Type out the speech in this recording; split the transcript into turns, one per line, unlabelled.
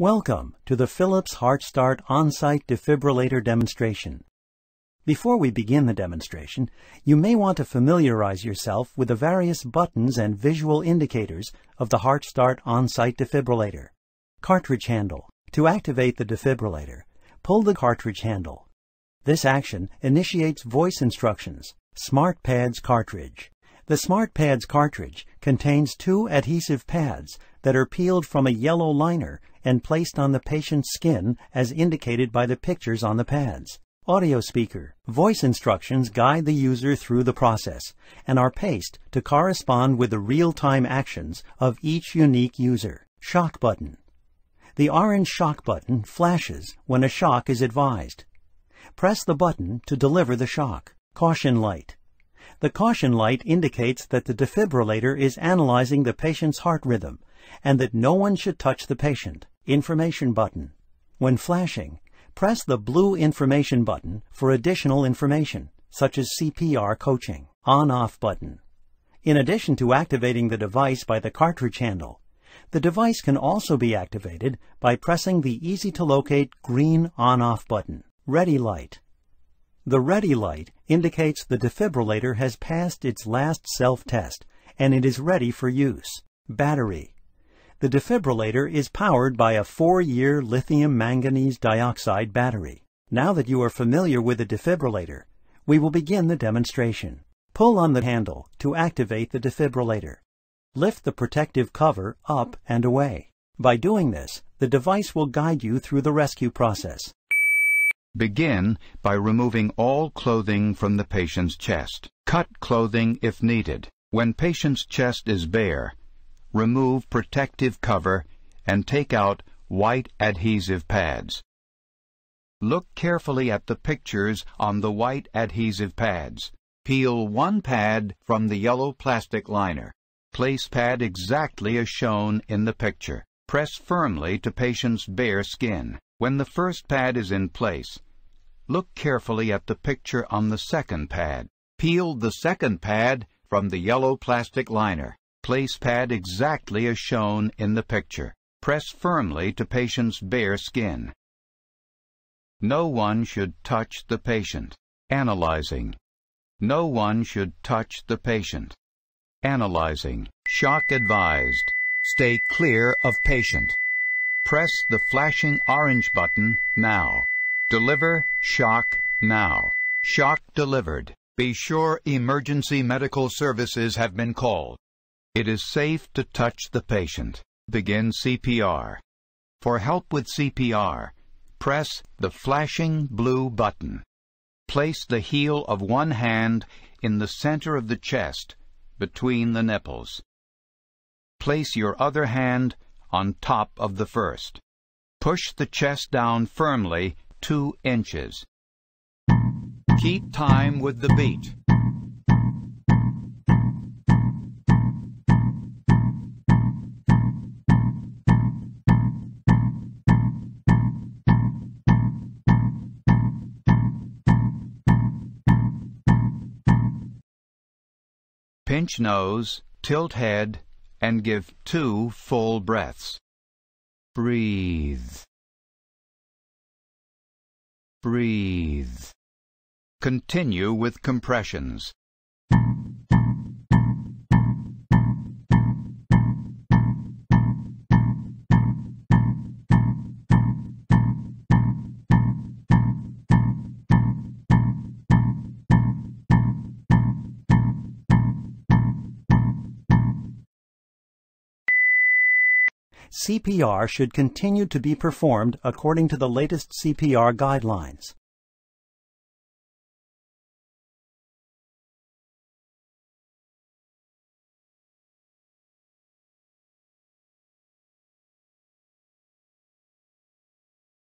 Welcome to the Philips HeartStart on-site defibrillator demonstration. Before we begin the demonstration, you may want to familiarize yourself with the various buttons and visual indicators of the HeartStart on-site defibrillator. Cartridge handle. To activate the defibrillator, pull the cartridge handle. This action initiates voice instructions, SmartPads cartridge. The SmartPads cartridge contains two adhesive pads that are peeled from a yellow liner and placed on the patient's skin as indicated by the pictures on the pads. Audio speaker. Voice instructions guide the user through the process and are paced to correspond with the real-time actions of each unique user. Shock button. The orange shock button flashes when a shock is advised. Press the button to deliver the shock. Caution light. The caution light indicates that the defibrillator is analyzing the patient's heart rhythm and that no one should touch the patient. Information button. When flashing, press the blue information button for additional information, such as CPR coaching. On-off button. In addition to activating the device by the cartridge handle, the device can also be activated by pressing the easy-to-locate green on-off button. Ready light. The ready light indicates the defibrillator has passed its last self-test and it is ready for use. Battery. The defibrillator is powered by a four-year lithium manganese dioxide battery. Now that you are familiar with the defibrillator, we will begin the demonstration. Pull on the handle to activate the defibrillator. Lift the protective cover up and away. By doing this, the device will guide you through the rescue process.
Begin by removing all clothing from the patient's chest. Cut clothing if needed. When patient's chest is bare, remove protective cover, and take out white adhesive pads. Look carefully at the pictures on the white adhesive pads. Peel one pad from the yellow plastic liner. Place pad exactly as shown in the picture. Press firmly to patient's bare skin. When the first pad is in place, look carefully at the picture on the second pad. Peel the second pad from the yellow plastic liner place pad exactly as shown in the picture. Press firmly to patient's bare skin. No one should touch the patient. Analyzing. No one should touch the patient. Analyzing. Shock advised. Stay clear of patient. Press the flashing orange button now. Deliver shock now. Shock delivered. Be sure emergency medical services have been called. It is safe to touch the patient. Begin CPR. For help with CPR, press the flashing blue button. Place the heel of one hand in the center of the chest, between the nipples. Place your other hand on top of the first. Push the chest down firmly two inches. Keep time with the beat. Pinch nose, tilt head, and give two full breaths. Breathe. Breathe. Continue with compressions.
CPR should continue to be performed according to the latest CPR guidelines.